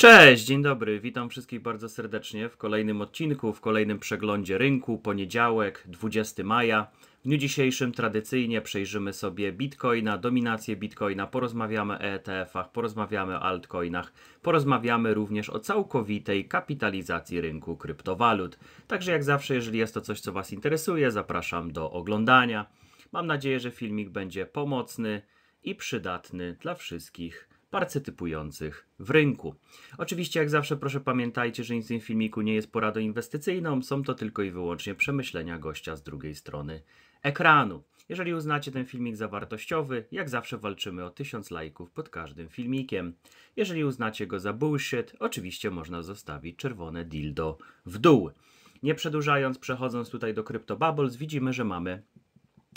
Cześć, dzień dobry. Witam wszystkich bardzo serdecznie w kolejnym odcinku, w kolejnym przeglądzie rynku. Poniedziałek, 20 maja. W dniu dzisiejszym tradycyjnie przejrzymy sobie Bitcoina, dominację Bitcoina, porozmawiamy o ETF-ach, porozmawiamy o altcoinach, porozmawiamy również o całkowitej kapitalizacji rynku kryptowalut. Także jak zawsze, jeżeli jest to coś, co Was interesuje, zapraszam do oglądania. Mam nadzieję, że filmik będzie pomocny i przydatny dla wszystkich partycypujących w rynku. Oczywiście, jak zawsze, proszę pamiętajcie, że nic w tym filmiku nie jest poradą inwestycyjną, są to tylko i wyłącznie przemyślenia gościa z drugiej strony ekranu. Jeżeli uznacie ten filmik za wartościowy, jak zawsze walczymy o 1000 lajków pod każdym filmikiem. Jeżeli uznacie go za bullshit, oczywiście można zostawić czerwone dildo w dół. Nie przedłużając, przechodząc tutaj do CryptoBubbles, widzimy, że mamy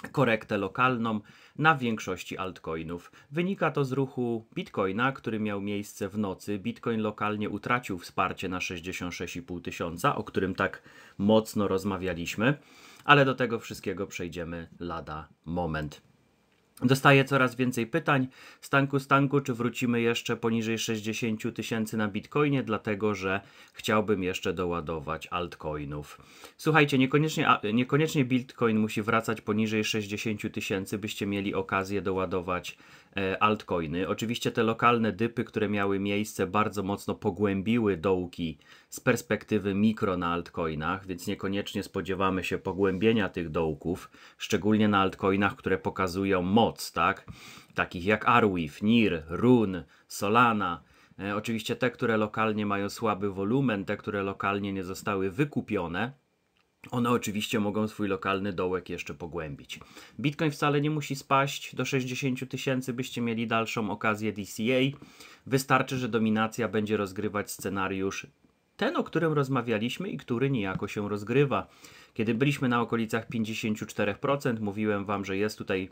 korektę lokalną na większości altcoinów. Wynika to z ruchu Bitcoina, który miał miejsce w nocy. Bitcoin lokalnie utracił wsparcie na 66,5 tysiąca, o którym tak mocno rozmawialiśmy, ale do tego wszystkiego przejdziemy lada moment. Dostaję coraz więcej pytań. Stanku, Stanku, czy wrócimy jeszcze poniżej 60 tysięcy na bitcoinie, dlatego że chciałbym jeszcze doładować altcoinów. Słuchajcie, niekoniecznie, niekoniecznie bitcoin musi wracać poniżej 60 tysięcy, byście mieli okazję doładować e, altcoiny. Oczywiście te lokalne dypy, które miały miejsce, bardzo mocno pogłębiły dołki z perspektywy mikro na altcoinach, więc niekoniecznie spodziewamy się pogłębienia tych dołków, szczególnie na altcoinach, które pokazują moc, tak? Takich jak Arweef, NIR, RUN, Solana. E, oczywiście te, które lokalnie mają słaby wolumen, te, które lokalnie nie zostały wykupione, one oczywiście mogą swój lokalny dołek jeszcze pogłębić. Bitcoin wcale nie musi spaść do 60 tysięcy, byście mieli dalszą okazję DCA. Wystarczy, że dominacja będzie rozgrywać scenariusz ten, o którym rozmawialiśmy i który niejako się rozgrywa. Kiedy byliśmy na okolicach 54%, mówiłem Wam, że jest tutaj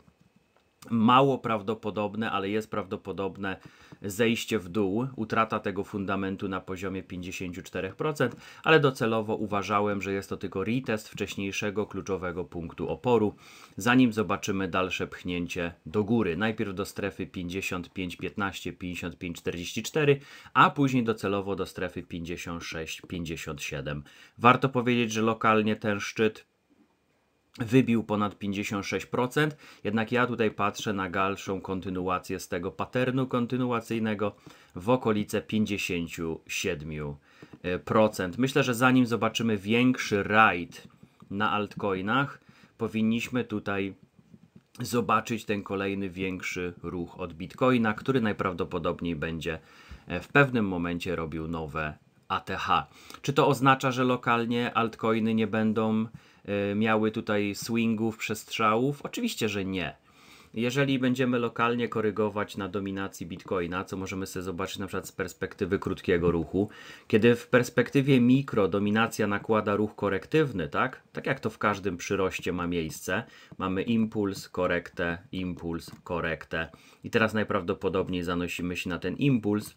mało prawdopodobne, ale jest prawdopodobne zejście w dół, utrata tego fundamentu na poziomie 54%, ale docelowo uważałem, że jest to tylko retest wcześniejszego kluczowego punktu oporu, zanim zobaczymy dalsze pchnięcie do góry. Najpierw do strefy 55,15, 55,44, a później docelowo do strefy 56,57. Warto powiedzieć, że lokalnie ten szczyt wybił ponad 56%, jednak ja tutaj patrzę na dalszą kontynuację z tego paternu kontynuacyjnego w okolice 57%. Myślę, że zanim zobaczymy większy rajd na altcoinach, powinniśmy tutaj zobaczyć ten kolejny większy ruch od Bitcoina, który najprawdopodobniej będzie e, w pewnym momencie robił nowe ATH. Czy to oznacza, że lokalnie altcoiny nie będą Y, miały tutaj swingów, przestrzałów? Oczywiście, że nie. Jeżeli będziemy lokalnie korygować na dominacji bitcoina, co możemy sobie zobaczyć na przykład z perspektywy krótkiego ruchu, kiedy w perspektywie mikro dominacja nakłada ruch korektywny, tak? Tak jak to w każdym przyroście ma miejsce, mamy impuls, korektę, impuls, korektę. I teraz najprawdopodobniej zanosimy się na ten impuls.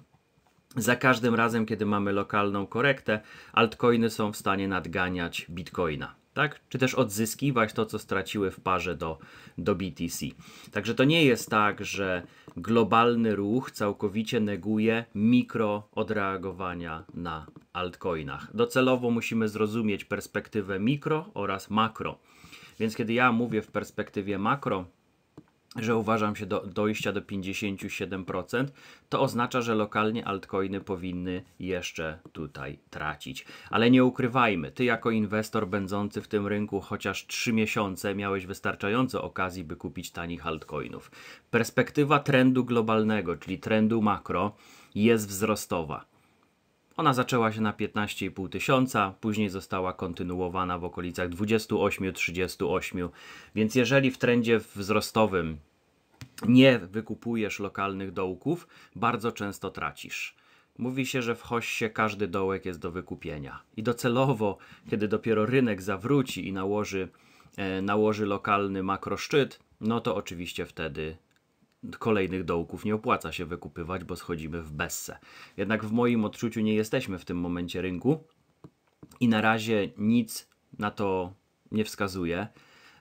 Za każdym razem, kiedy mamy lokalną korektę, altcoiny są w stanie nadganiać bitcoina tak? czy też odzyskiwać to, co straciły w parze do, do BTC. Także to nie jest tak, że globalny ruch całkowicie neguje mikro odreagowania na altcoinach. Docelowo musimy zrozumieć perspektywę mikro oraz makro. Więc kiedy ja mówię w perspektywie makro, że uważam się do dojścia do 57%, to oznacza, że lokalnie altcoiny powinny jeszcze tutaj tracić. Ale nie ukrywajmy, ty jako inwestor będący w tym rynku chociaż 3 miesiące miałeś wystarczająco okazji, by kupić tanich altcoinów. Perspektywa trendu globalnego, czyli trendu makro, jest wzrostowa ona zaczęła się na 15,5 tysiąca, później została kontynuowana w okolicach 28-38. Więc jeżeli w trendzie wzrostowym nie wykupujesz lokalnych dołków, bardzo często tracisz. Mówi się, że w Hoście każdy dołek jest do wykupienia. I docelowo, kiedy dopiero rynek zawróci i nałoży, e, nałoży lokalny makroszczyt, no to oczywiście wtedy kolejnych dołków nie opłaca się wykupywać, bo schodzimy w bessę. Jednak w moim odczuciu nie jesteśmy w tym momencie rynku i na razie nic na to nie wskazuje.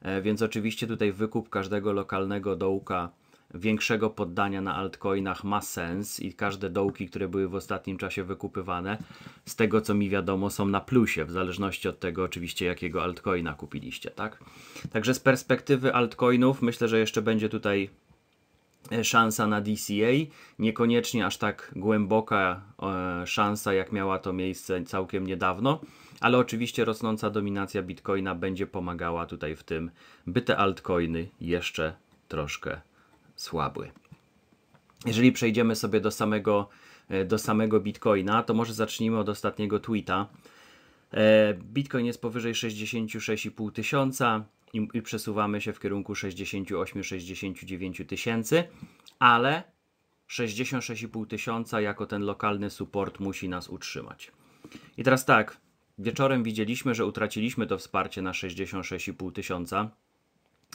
E, więc oczywiście tutaj wykup każdego lokalnego dołka większego poddania na altcoinach ma sens i każde dołki, które były w ostatnim czasie wykupywane, z tego co mi wiadomo, są na plusie, w zależności od tego oczywiście jakiego altcoina kupiliście, tak? Także z perspektywy altcoinów myślę, że jeszcze będzie tutaj E, szansa na DCA, niekoniecznie aż tak głęboka e, szansa, jak miała to miejsce całkiem niedawno, ale oczywiście rosnąca dominacja Bitcoina będzie pomagała tutaj w tym, by te altcoiny jeszcze troszkę słabły. Jeżeli przejdziemy sobie do samego, e, do samego Bitcoina, to może zacznijmy od ostatniego tweeta. Bitcoin jest powyżej 66,5 tysiąca, i, i przesuwamy się w kierunku 68-69 tysięcy, ale 66,5 tysiąca jako ten lokalny support musi nas utrzymać. I teraz tak, wieczorem widzieliśmy, że utraciliśmy to wsparcie na 66,5 tysiąca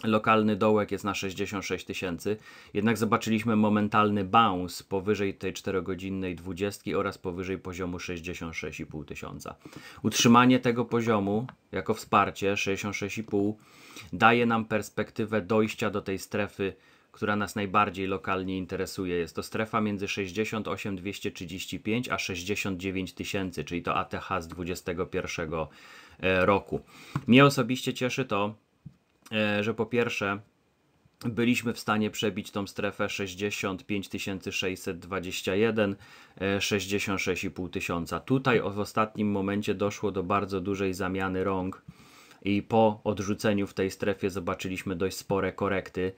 Lokalny dołek jest na 66 tysięcy, jednak zobaczyliśmy momentalny bounce powyżej tej 4-godzinnej 20 oraz powyżej poziomu 66,5 tysiąca. Utrzymanie tego poziomu jako wsparcie 66,5 daje nam perspektywę dojścia do tej strefy, która nas najbardziej lokalnie interesuje. Jest to strefa między 68 235 a 69 tysięcy, czyli to ATH z 21 e, roku. Mnie osobiście cieszy to, E, że po pierwsze byliśmy w stanie przebić tą strefę 65 621, 66,5 tysiąca. Tutaj w ostatnim momencie doszło do bardzo dużej zamiany rąk i po odrzuceniu w tej strefie zobaczyliśmy dość spore korekty.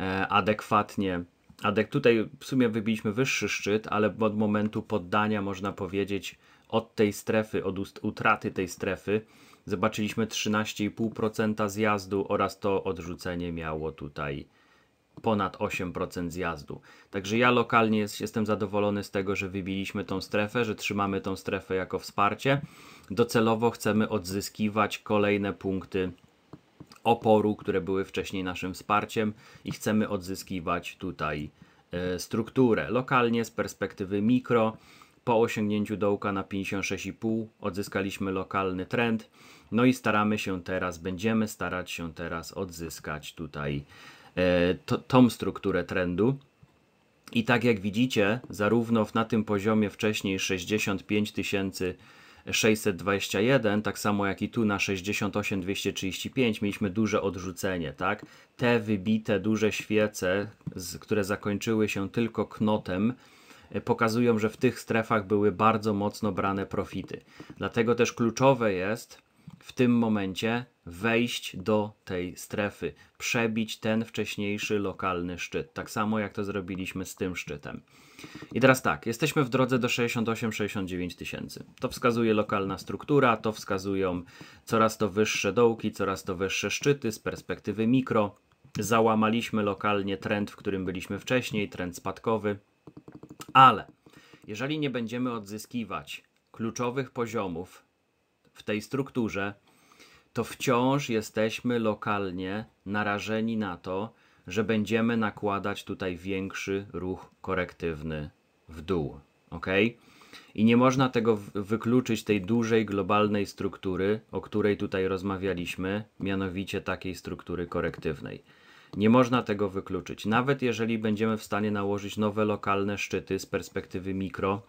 E, adekwatnie Adek tutaj w sumie wybiliśmy wyższy szczyt, ale od momentu poddania można powiedzieć od tej strefy, od ust, utraty tej strefy Zobaczyliśmy 13,5% zjazdu oraz to odrzucenie miało tutaj ponad 8% zjazdu. Także ja lokalnie jestem zadowolony z tego, że wybiliśmy tą strefę, że trzymamy tą strefę jako wsparcie. Docelowo chcemy odzyskiwać kolejne punkty oporu, które były wcześniej naszym wsparciem i chcemy odzyskiwać tutaj e, strukturę. Lokalnie z perspektywy mikro po osiągnięciu dołka na 56,5 odzyskaliśmy lokalny trend no i staramy się teraz, będziemy starać się teraz odzyskać tutaj e, to, tą strukturę trendu. I tak jak widzicie, zarówno na tym poziomie wcześniej 65 621, tak samo jak i tu na 68 235 mieliśmy duże odrzucenie, tak? Te wybite duże świece, które zakończyły się tylko knotem, e, pokazują, że w tych strefach były bardzo mocno brane profity. Dlatego też kluczowe jest, w tym momencie wejść do tej strefy, przebić ten wcześniejszy lokalny szczyt, tak samo jak to zrobiliśmy z tym szczytem. I teraz tak, jesteśmy w drodze do 68-69 tysięcy. To wskazuje lokalna struktura, to wskazują coraz to wyższe dołki, coraz to wyższe szczyty z perspektywy mikro. Załamaliśmy lokalnie trend, w którym byliśmy wcześniej, trend spadkowy, ale jeżeli nie będziemy odzyskiwać kluczowych poziomów w tej strukturze, to wciąż jesteśmy lokalnie narażeni na to, że będziemy nakładać tutaj większy ruch korektywny w dół. Ok? I nie można tego wykluczyć, tej dużej globalnej struktury, o której tutaj rozmawialiśmy, mianowicie takiej struktury korektywnej. Nie można tego wykluczyć. Nawet jeżeli będziemy w stanie nałożyć nowe lokalne szczyty z perspektywy mikro,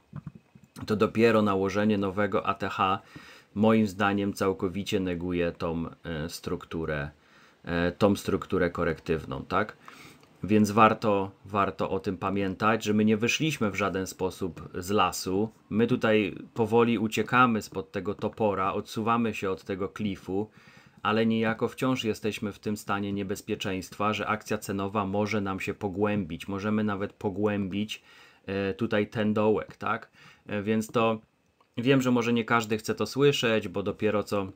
to dopiero nałożenie nowego ATH moim zdaniem całkowicie neguje tą e, strukturę, e, tą strukturę korektywną, tak? Więc warto, warto o tym pamiętać, że my nie wyszliśmy w żaden sposób z lasu. My tutaj powoli uciekamy spod tego topora, odsuwamy się od tego klifu, ale niejako wciąż jesteśmy w tym stanie niebezpieczeństwa, że akcja cenowa może nam się pogłębić. Możemy nawet pogłębić e, tutaj ten dołek, tak? Więc to Wiem, że może nie każdy chce to słyszeć, bo dopiero co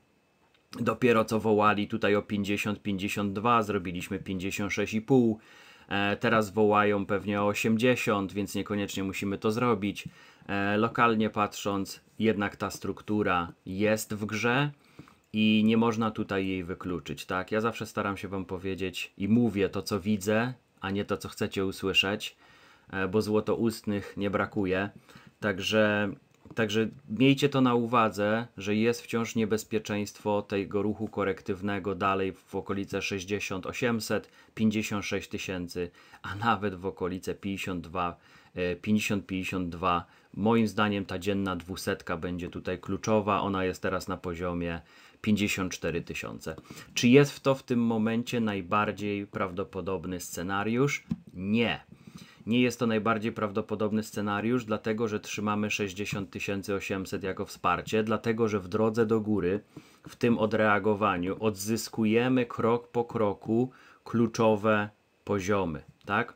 dopiero co wołali tutaj o 50-52, zrobiliśmy 56,5. E, teraz wołają pewnie o 80, więc niekoniecznie musimy to zrobić. E, lokalnie patrząc, jednak ta struktura jest w grze i nie można tutaj jej wykluczyć. Tak, ja zawsze staram się Wam powiedzieć i mówię to, co widzę, a nie to, co chcecie usłyszeć, e, bo złotoustnych nie brakuje. Także Także miejcie to na uwadze, że jest wciąż niebezpieczeństwo tego ruchu korektywnego dalej w okolice 60 800, 56 tysięcy, a nawet w okolice 52 50-52. E, Moim zdaniem ta dzienna dwusetka będzie tutaj kluczowa. Ona jest teraz na poziomie 54 tysiące. Czy jest w to w tym momencie najbardziej prawdopodobny scenariusz? Nie. Nie jest to najbardziej prawdopodobny scenariusz, dlatego że trzymamy 60 800 jako wsparcie, dlatego że w drodze do góry, w tym odreagowaniu, odzyskujemy krok po kroku kluczowe poziomy, tak?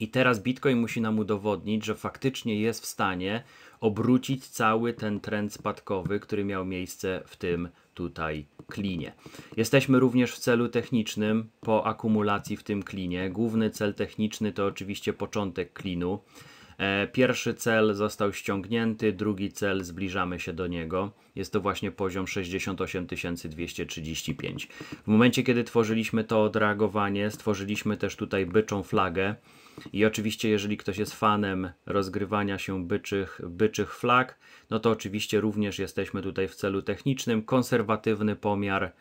I teraz Bitcoin musi nam udowodnić, że faktycznie jest w stanie obrócić cały ten trend spadkowy, który miał miejsce w tym tutaj klinie. Jesteśmy również w celu technicznym po akumulacji w tym klinie. Główny cel techniczny to oczywiście początek klinu. E, pierwszy cel został ściągnięty, drugi cel zbliżamy się do niego. Jest to właśnie poziom 68 235. W momencie, kiedy tworzyliśmy to odreagowanie, stworzyliśmy też tutaj byczą flagę. I oczywiście, jeżeli ktoś jest fanem rozgrywania się byczych, byczych flag, no to oczywiście również jesteśmy tutaj w celu technicznym. Konserwatywny pomiar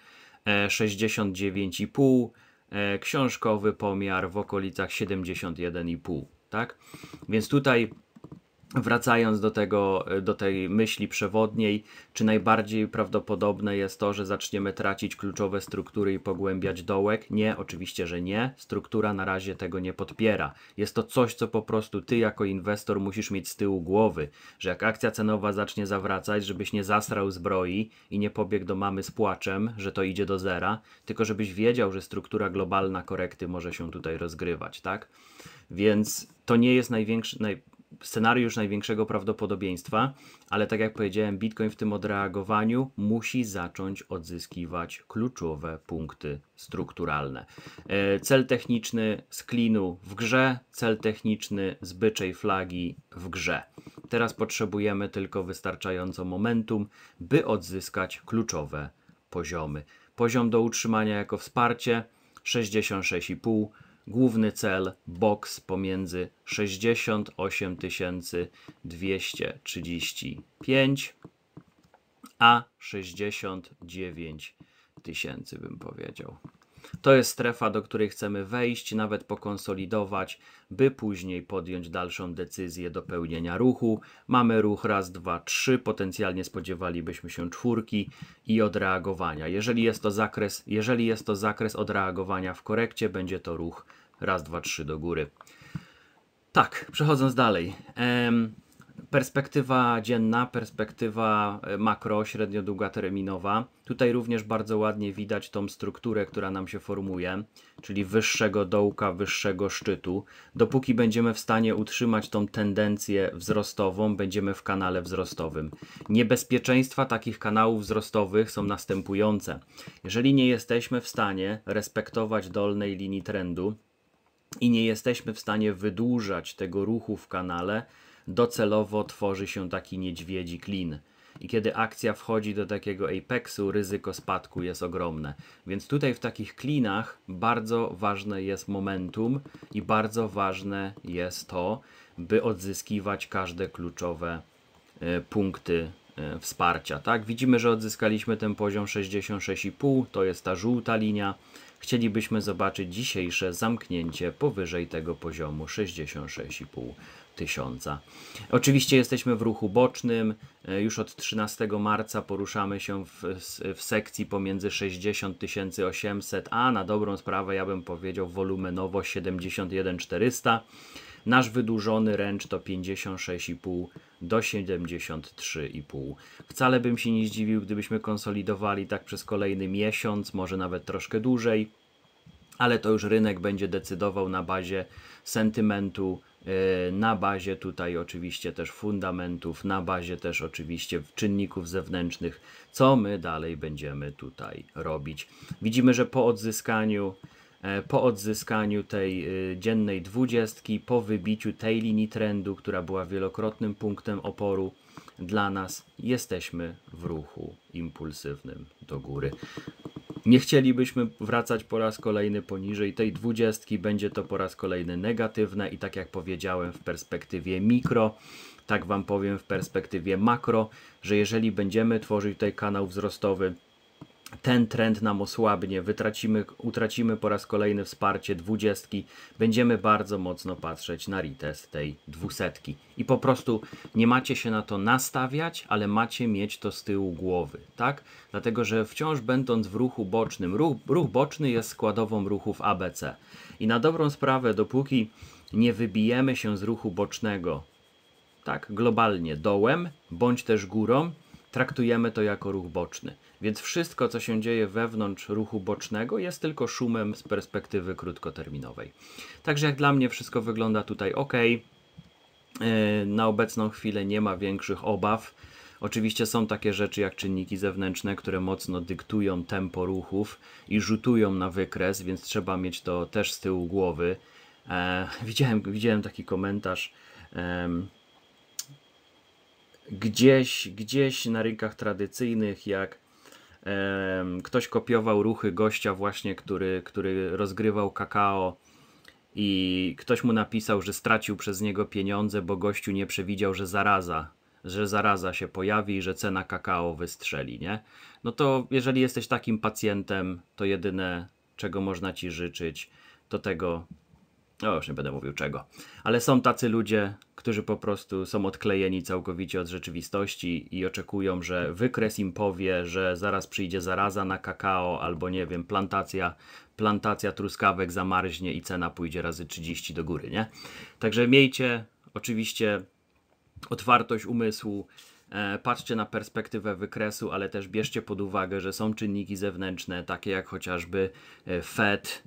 69,5, e, e, książkowy pomiar w okolicach 71,5 tak? Więc tutaj Wracając do, tego, e, do tej myśli przewodniej, czy najbardziej prawdopodobne jest to, że zaczniemy tracić kluczowe struktury i pogłębiać dołek? Nie, oczywiście, że nie. Struktura na razie tego nie podpiera. Jest to coś, co po prostu ty jako inwestor musisz mieć z tyłu głowy, że jak akcja cenowa zacznie zawracać, żebyś nie zasrał zbroi i nie pobiegł do mamy z płaczem, że to idzie do zera, tylko żebyś wiedział, że struktura globalna korekty może się tutaj rozgrywać, tak? Więc to nie jest największy, naj scenariusz największego prawdopodobieństwa, ale tak jak powiedziałem, Bitcoin w tym odreagowaniu musi zacząć odzyskiwać kluczowe punkty strukturalne. E, cel techniczny z klinu w grze, cel techniczny z byczej flagi w grze. Teraz potrzebujemy tylko wystarczająco momentum, by odzyskać kluczowe poziomy. Poziom do utrzymania jako wsparcie 66,5 główny cel boks pomiędzy 68 235 a 69 tysięcy bym powiedział. To jest strefa, do której chcemy wejść, nawet pokonsolidować, by później podjąć dalszą decyzję dopełnienia ruchu. Mamy ruch raz, dwa, trzy, potencjalnie spodziewalibyśmy się czwórki i odreagowania. Jeżeli jest to zakres, jeżeli jest to zakres odreagowania w korekcie, będzie to ruch raz, dwa, trzy do góry. Tak, przechodząc dalej. Em, perspektywa dzienna, perspektywa e, makro, średnio terminowa. Tutaj również bardzo ładnie widać tą strukturę, która nam się formuje, czyli wyższego dołka, wyższego szczytu. Dopóki będziemy w stanie utrzymać tą tendencję wzrostową, będziemy w kanale wzrostowym. Niebezpieczeństwa takich kanałów wzrostowych są następujące. Jeżeli nie jesteśmy w stanie respektować dolnej linii trendu i nie jesteśmy w stanie wydłużać tego ruchu w kanale, docelowo tworzy się taki niedźwiedzi klin. I kiedy akcja wchodzi do takiego apexu, ryzyko spadku jest ogromne. Więc tutaj w takich klinach bardzo ważne jest momentum i bardzo ważne jest to, by odzyskiwać każde kluczowe e, punkty e, wsparcia. Tak? Widzimy, że odzyskaliśmy ten poziom 66,5, to jest ta żółta linia. Chcielibyśmy zobaczyć dzisiejsze zamknięcie powyżej tego poziomu 66,5 tysiąca. Oczywiście jesteśmy w ruchu bocznym. E, już od 13 marca poruszamy się w, w sekcji pomiędzy 60 800 a na dobrą sprawę ja bym powiedział wolumenowo 71 400. Nasz wydłużony ręcz to 56,5 do 73,5. Wcale bym się nie zdziwił, gdybyśmy konsolidowali tak przez kolejny miesiąc, może nawet troszkę dłużej ale to już rynek będzie decydował na bazie sentymentu E, na bazie tutaj oczywiście też fundamentów, na bazie też oczywiście czynników zewnętrznych, co my dalej będziemy tutaj robić. Widzimy, że po odzyskaniu e, po odzyskaniu tej e, dziennej dwudziestki, po wybiciu tej linii trendu, która była wielokrotnym punktem oporu dla nas, jesteśmy w ruchu impulsywnym do góry. Nie chcielibyśmy wracać po raz kolejny poniżej tej dwudziestki. Będzie to po raz kolejny negatywne i tak jak powiedziałem w perspektywie mikro, tak Wam powiem w perspektywie makro, że jeżeli będziemy tworzyć tutaj kanał wzrostowy, ten trend nam osłabnie, wytracimy, utracimy po raz kolejny wsparcie dwudziestki, będziemy bardzo mocno patrzeć na retest tej dwusetki. I po prostu nie macie się na to nastawiać, ale macie mieć to z tyłu głowy, tak? Dlatego, że wciąż będąc w ruchu bocznym, ruch, ruch boczny jest składową ruchów ABC. I na dobrą sprawę, dopóki nie wybijemy się z ruchu bocznego, tak, globalnie dołem, bądź też górą, traktujemy to jako ruch boczny. Więc wszystko, co się dzieje wewnątrz ruchu bocznego, jest tylko szumem z perspektywy krótkoterminowej. Także jak dla mnie wszystko wygląda tutaj ok. E, na obecną chwilę nie ma większych obaw. Oczywiście są takie rzeczy jak czynniki zewnętrzne, które mocno dyktują tempo ruchów i rzutują na wykres, więc trzeba mieć to też z tyłu głowy. E, widziałem, widziałem taki komentarz. E, gdzieś, gdzieś na rynkach tradycyjnych, jak ktoś kopiował ruchy gościa właśnie, który, który rozgrywał kakao i ktoś mu napisał, że stracił przez niego pieniądze, bo gościu nie przewidział, że zaraza, że zaraza się pojawi i że cena kakao wystrzeli, nie? No to jeżeli jesteś takim pacjentem, to jedyne, czego można ci życzyć, to tego, no już nie będę mówił czego, ale są tacy ludzie, którzy po prostu są odklejeni całkowicie od rzeczywistości i oczekują, że wykres im powie, że zaraz przyjdzie zaraza na kakao albo nie wiem, plantacja, plantacja truskawek zamarznie i cena pójdzie razy 30 do góry, nie? Także miejcie oczywiście otwartość umysłu, e, patrzcie na perspektywę wykresu, ale też bierzcie pod uwagę, że są czynniki zewnętrzne, takie jak chociażby e, Fed,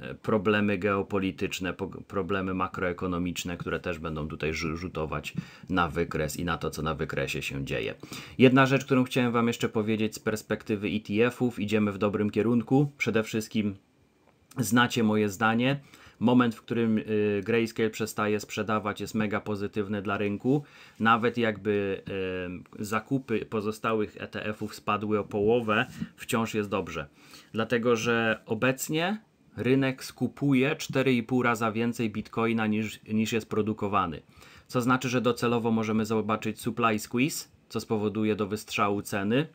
E, problemy geopolityczne, problemy makroekonomiczne, które też będą tutaj rzutować na wykres i na to, co na wykresie się dzieje. Jedna rzecz, którą chciałem Wam jeszcze powiedzieć z perspektywy ETF-ów, idziemy w dobrym kierunku. Przede wszystkim znacie moje zdanie. Moment, w którym y, Grayscale przestaje sprzedawać, jest mega pozytywny dla rynku. Nawet jakby y, zakupy pozostałych ETF-ów spadły o połowę, wciąż jest dobrze. Dlatego, że obecnie rynek skupuje 4,5 raza więcej bitcoina niż, niż jest produkowany. Co znaczy, że docelowo możemy zobaczyć supply squeeze, co spowoduje do wystrzału ceny.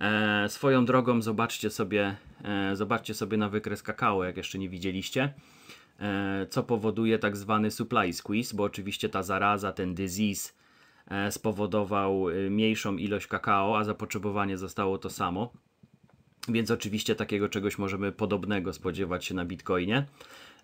E, swoją drogą zobaczcie sobie, e, zobaczcie sobie na wykres kakao, jak jeszcze nie widzieliście, e, co powoduje tak zwany supply squeeze, bo oczywiście ta zaraza, ten disease e, spowodował e, mniejszą ilość kakao, a zapotrzebowanie zostało to samo. Więc oczywiście takiego czegoś możemy podobnego spodziewać się na Bitcoinie.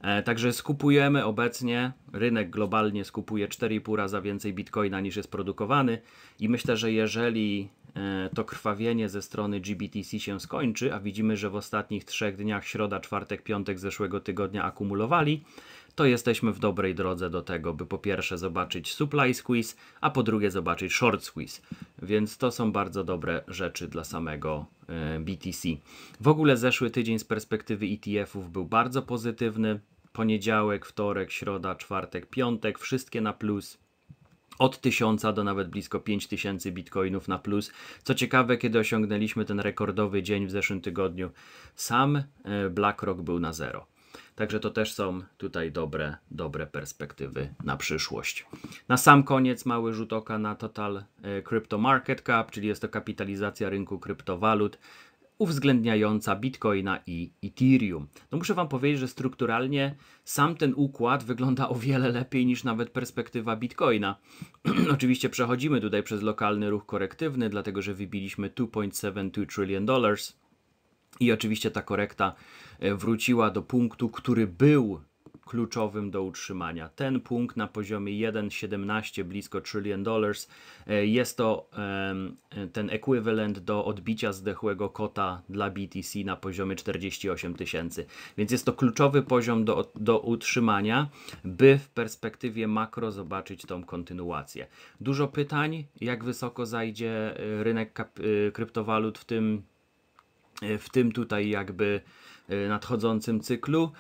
E, także skupujemy obecnie, rynek globalnie skupuje 4,5 razy więcej bitcoina niż jest produkowany i myślę, że jeżeli e, to krwawienie ze strony GBTC się skończy, a widzimy, że w ostatnich trzech dniach, środa, czwartek, piątek zeszłego tygodnia akumulowali, to jesteśmy w dobrej drodze do tego, by po pierwsze zobaczyć supply squeeze, a po drugie zobaczyć short squeeze. Więc to są bardzo dobre rzeczy dla samego e, BTC. W ogóle zeszły tydzień z perspektywy ETF-ów był bardzo pozytywny. Poniedziałek, wtorek, środa, czwartek, piątek, wszystkie na plus od 1000 do nawet blisko 5000 bitcoinów na plus. Co ciekawe, kiedy osiągnęliśmy ten rekordowy dzień w zeszłym tygodniu, sam e, BlackRock był na zero. Także to też są tutaj dobre, dobre perspektywy na przyszłość. Na sam koniec mały rzut oka na total e, crypto market cap, czyli jest to kapitalizacja rynku kryptowalut uwzględniająca Bitcoina i Ethereum. No muszę Wam powiedzieć, że strukturalnie sam ten układ wygląda o wiele lepiej niż nawet perspektywa Bitcoina. Oczywiście przechodzimy tutaj przez lokalny ruch korektywny, dlatego że wybiliśmy 2.72 trillion dollars i oczywiście ta korekta e, wróciła do punktu, który był kluczowym do utrzymania. Ten punkt na poziomie 1,17 blisko trillion dollars e, jest to ten ekwiwalent do odbicia zdechłego kota dla BTC na poziomie 48 tysięcy. Więc jest to kluczowy poziom do, do utrzymania, by w perspektywie makro zobaczyć tą kontynuację. Dużo pytań, jak wysoko zajdzie e, rynek kryptowalut w tym E, w tym tutaj jakby e, nadchodzącym cyklu.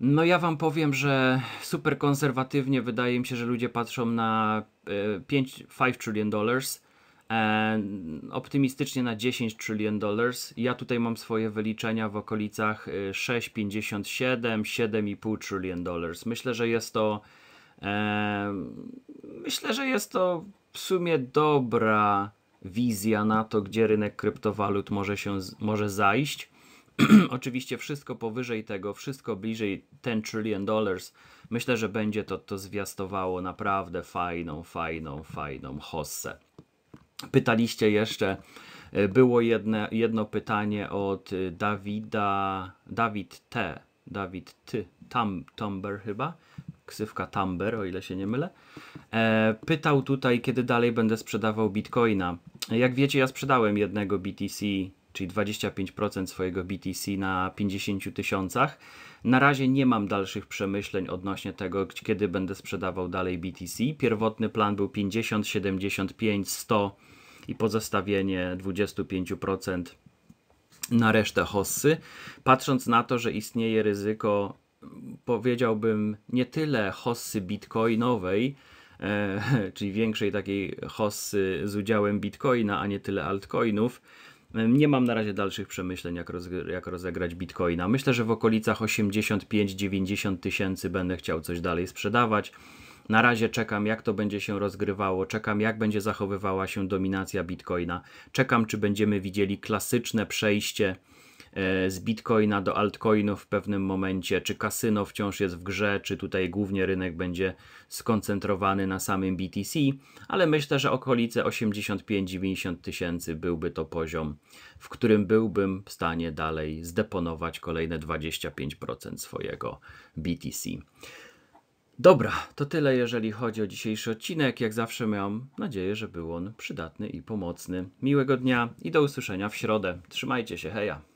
No ja wam powiem, że super konserwatywnie wydaje mi się, że ludzie patrzą na 5, e, 5 trillion dollars, optymistycznie na 10 trillion dollars. Ja tutaj mam swoje wyliczenia w okolicach 6,57, 7,5 trillion dollars. Myślę, że jest to myślę, że jest to w sumie dobra wizja na to, gdzie rynek kryptowalut może się może zajść. Oczywiście wszystko powyżej tego, wszystko bliżej 10 trillion dollars, myślę, że będzie to, to zwiastowało naprawdę fajną, fajną, fajną hossę. Pytaliście jeszcze, e, było jedne, jedno pytanie od e, Dawida, Dawid T, Dawid T, Tam, Tumber chyba, ksywka Tumber, o ile się nie mylę. E, pytał tutaj, kiedy dalej będę sprzedawał bitcoina. Jak wiecie, ja sprzedałem jednego BTC, czyli 25% swojego BTC na 50 tysiącach. Na razie nie mam dalszych przemyśleń odnośnie tego, kiedy będę sprzedawał dalej BTC. Pierwotny plan był 50, 75, 100 i pozostawienie 25% na resztę hossy. Patrząc na to, że istnieje ryzyko, powiedziałbym, nie tyle hossy bitcoinowej, E, czyli większej takiej hossy z udziałem bitcoina, a nie tyle altcoinów. E, nie mam na razie dalszych przemyśleń, jak, roz, jak rozegrać bitcoina. Myślę, że w okolicach 85-90 tysięcy będę chciał coś dalej sprzedawać. Na razie czekam, jak to będzie się rozgrywało, czekam, jak będzie zachowywała się dominacja bitcoina. Czekam, czy będziemy widzieli klasyczne przejście E, z bitcoina do altcoinów w pewnym momencie, czy kasyno wciąż jest w grze, czy tutaj głównie rynek będzie skoncentrowany na samym BTC, ale myślę, że okolice 85-90 tysięcy byłby to poziom, w którym byłbym w stanie dalej zdeponować kolejne 25% swojego BTC. Dobra, to tyle jeżeli chodzi o dzisiejszy odcinek. Jak zawsze miałam nadzieję, że był on przydatny i pomocny. Miłego dnia i do usłyszenia w środę. Trzymajcie się, heja!